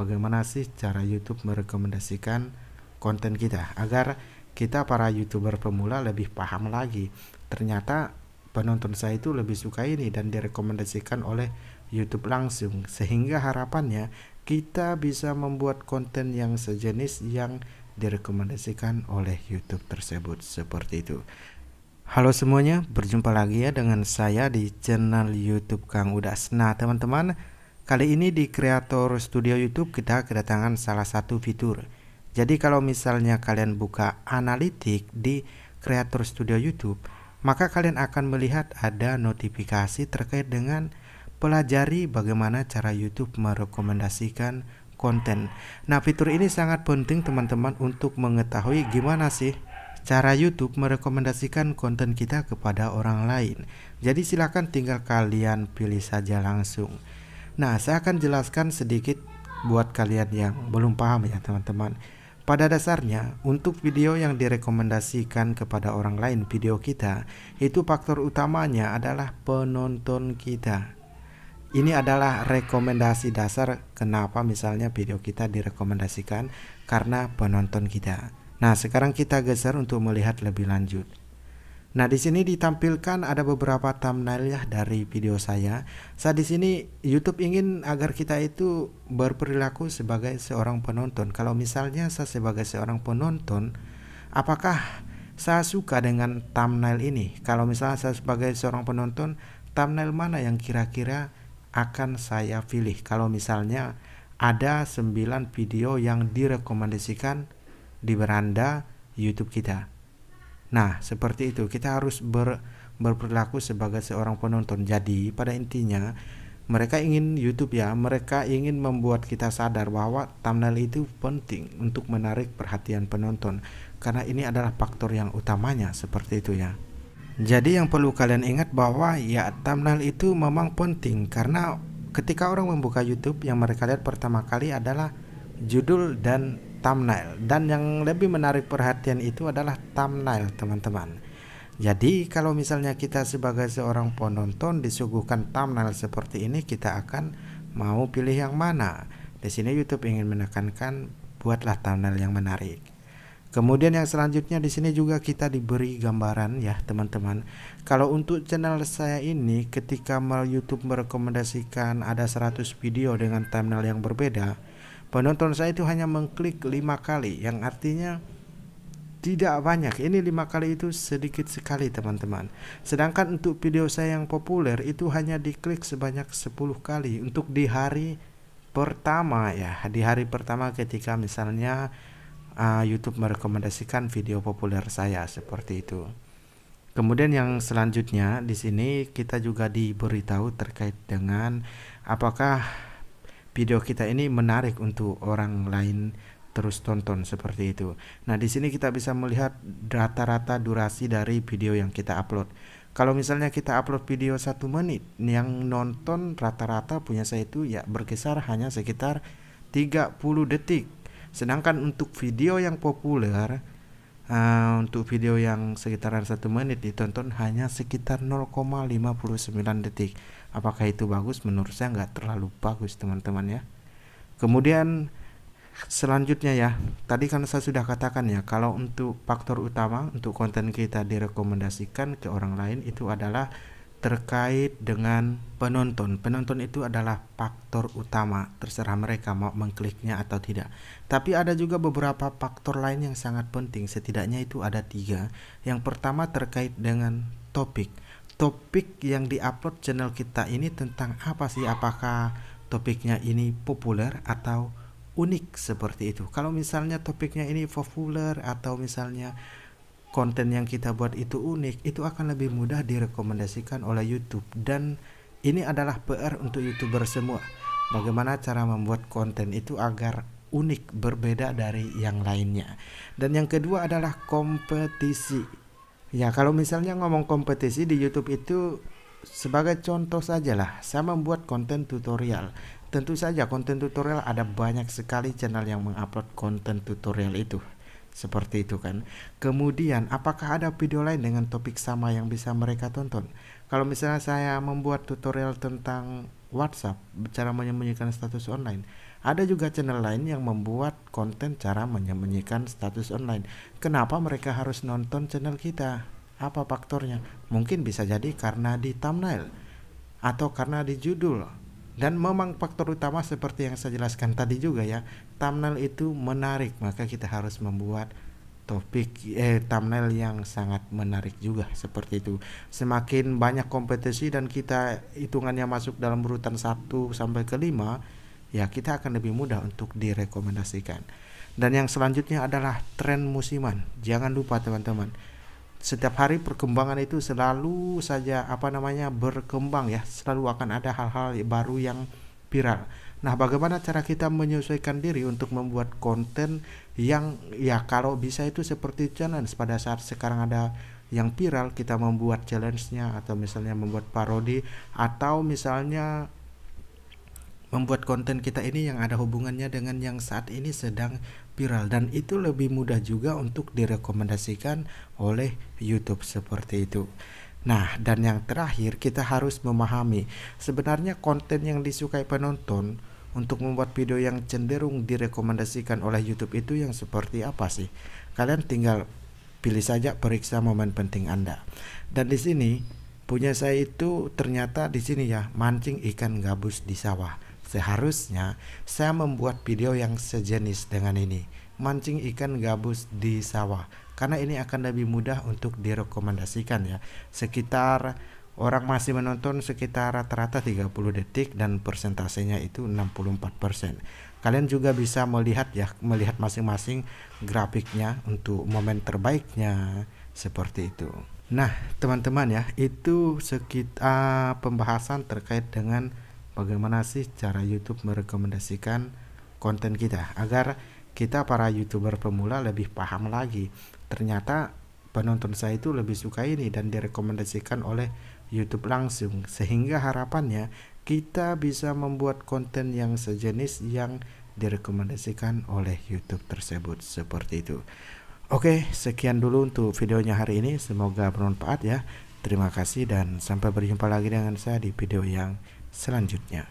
bagaimana sih cara YouTube merekomendasikan konten kita agar kita para youtuber pemula lebih paham lagi ternyata penonton saya itu lebih suka ini dan direkomendasikan oleh YouTube langsung sehingga harapannya kita bisa membuat konten yang sejenis yang direkomendasikan oleh YouTube tersebut seperti itu. Halo semuanya, berjumpa lagi ya dengan saya di channel YouTube Kang Udas. Nah, teman-teman, Kali ini di Creator Studio YouTube kita kedatangan salah satu fitur. Jadi kalau misalnya kalian buka analitik di Creator Studio YouTube, maka kalian akan melihat ada notifikasi terkait dengan pelajari bagaimana cara YouTube merekomendasikan konten. Nah, fitur ini sangat penting teman-teman untuk mengetahui gimana sih cara YouTube merekomendasikan konten kita kepada orang lain. Jadi silahkan tinggal kalian pilih saja langsung. Nah, saya akan jelaskan sedikit buat kalian yang belum paham ya teman-teman. Pada dasarnya, untuk video yang direkomendasikan kepada orang lain video kita, itu faktor utamanya adalah penonton kita. Ini adalah rekomendasi dasar kenapa misalnya video kita direkomendasikan karena penonton kita. Nah, sekarang kita geser untuk melihat lebih lanjut. Nah, di sini ditampilkan ada beberapa thumbnail ya dari video saya. Saat di sini YouTube ingin agar kita itu berperilaku sebagai seorang penonton. Kalau misalnya saya sebagai seorang penonton, apakah saya suka dengan thumbnail ini? Kalau misalnya saya sebagai seorang penonton, thumbnail mana yang kira-kira akan saya pilih? Kalau misalnya ada 9 video yang direkomendasikan di beranda YouTube kita. Nah, seperti itu. Kita harus ber, berperilaku sebagai seorang penonton. Jadi, pada intinya mereka ingin YouTube ya, mereka ingin membuat kita sadar bahwa thumbnail itu penting untuk menarik perhatian penonton karena ini adalah faktor yang utamanya seperti itu ya. Jadi yang perlu kalian ingat bahwa ya thumbnail itu memang penting karena ketika orang membuka YouTube yang mereka lihat pertama kali adalah judul dan thumbnail dan yang lebih menarik perhatian itu adalah thumbnail teman-teman jadi kalau misalnya kita sebagai seorang penonton disuguhkan thumbnail seperti ini kita akan mau pilih yang mana di sini YouTube ingin menekankan buatlah thumbnail yang menarik Kemudian yang selanjutnya di sini juga kita diberi gambaran ya teman-teman. Kalau untuk channel saya ini ketika YouTube merekomendasikan ada 100 video dengan thumbnail yang berbeda, penonton saya itu hanya mengklik lima kali yang artinya tidak banyak ini lima kali itu sedikit sekali teman-teman sedangkan untuk video saya yang populer itu hanya diklik sebanyak 10 kali untuk di hari pertama ya di hari pertama ketika misalnya uh, YouTube merekomendasikan video populer saya seperti itu Kemudian yang selanjutnya di sini kita juga diberitahu terkait dengan apakah video kita ini menarik untuk orang lain terus tonton seperti itu. Nah, di sini kita bisa melihat rata-rata durasi dari video yang kita upload. Kalau misalnya kita upload video satu menit, yang nonton rata-rata punya saya itu ya berkisar hanya sekitar 30 detik. Sedangkan untuk video yang populer, uh, untuk video yang sekitaran satu menit ditonton hanya sekitar 0,59 detik apakah itu bagus menurut saya nggak terlalu bagus teman-teman ya kemudian selanjutnya ya tadi kan saya sudah katakan ya kalau untuk faktor utama untuk konten kita direkomendasikan ke orang lain itu adalah terkait dengan penonton. Penonton itu adalah faktor utama, terserah mereka mau mengkliknya atau tidak. Tapi ada juga beberapa faktor lain yang sangat penting, setidaknya itu ada tiga. Yang pertama terkait dengan topik topik yang diupload channel kita ini tentang apa sih apakah topiknya ini populer atau unik seperti itu kalau misalnya topiknya ini populer atau misalnya konten yang kita buat itu unik itu akan lebih mudah direkomendasikan oleh YouTube dan ini adalah PR untuk youtuber semua bagaimana cara membuat konten itu agar unik berbeda dari yang lainnya dan yang kedua adalah kompetisi Ya kalau misalnya ngomong kompetisi di YouTube itu sebagai contoh saja lah. saya membuat konten tutorial. Tentu saja konten tutorial ada banyak sekali channel yang mengupload konten tutorial itu. Seperti itu kan. Kemudian apakah ada video lain dengan topik sama yang bisa mereka tonton? Kalau misalnya saya membuat tutorial tentang WhatsApp, cara menyembunyikan status online, ada juga channel lain yang membuat konten cara menyembunyikan status online. Kenapa mereka harus nonton channel kita? Apa faktornya? Mungkin bisa jadi karena di thumbnail atau karena di judul. Dan memang faktor utama seperti yang saya jelaskan tadi juga ya, thumbnail itu menarik, maka kita harus membuat topik eh thumbnail yang sangat menarik juga seperti itu. Semakin banyak kompetisi dan kita hitungannya masuk dalam urutan 1 sampai kelima ya kita akan lebih mudah untuk direkomendasikan. Dan yang selanjutnya adalah tren musiman. Jangan lupa teman-teman. Setiap hari perkembangan itu selalu saja apa namanya berkembang ya, selalu akan ada hal-hal baru yang viral. Nah, bagaimana cara kita menyesuaikan diri untuk membuat konten yang ya kalau bisa itu seperti challenge pada saat sekarang ada yang viral kita membuat challenge-nya atau misalnya membuat parodi atau misalnya membuat konten kita ini yang ada hubungannya dengan yang saat ini sedang viral dan itu lebih mudah juga untuk direkomendasikan oleh YouTube seperti itu. Nah, dan yang terakhir kita harus memahami sebenarnya konten yang disukai penonton untuk membuat video yang cenderung direkomendasikan oleh YouTube itu yang seperti apa sih? Kalian tinggal pilih saja periksa momen penting Anda. Dan di sini punya saya itu ternyata di sini ya mancing ikan gabus di sawah Seharusnya saya membuat video yang sejenis dengan ini, mancing ikan gabus di sawah, karena ini akan lebih mudah untuk direkomendasikan ya. Sekitar orang masih menonton sekitar rata-rata 30 detik dan persentasenya itu 64%. Kalian juga bisa melihat ya, melihat masing-masing grafiknya untuk momen terbaiknya seperti itu. Nah, teman-teman ya, itu sekitar ah, pembahasan terkait dengan bagaimana sih cara YouTube merekomendasikan konten kita agar kita para youtuber pemula lebih paham lagi ternyata penonton saya itu lebih suka ini dan direkomendasikan oleh YouTube langsung sehingga harapannya kita bisa membuat konten yang sejenis yang direkomendasikan oleh YouTube tersebut seperti itu. Oke, sekian dulu untuk videonya hari ini. Semoga bermanfaat ya. Terima kasih dan sampai berjumpa lagi dengan saya di video yang selanjutnya.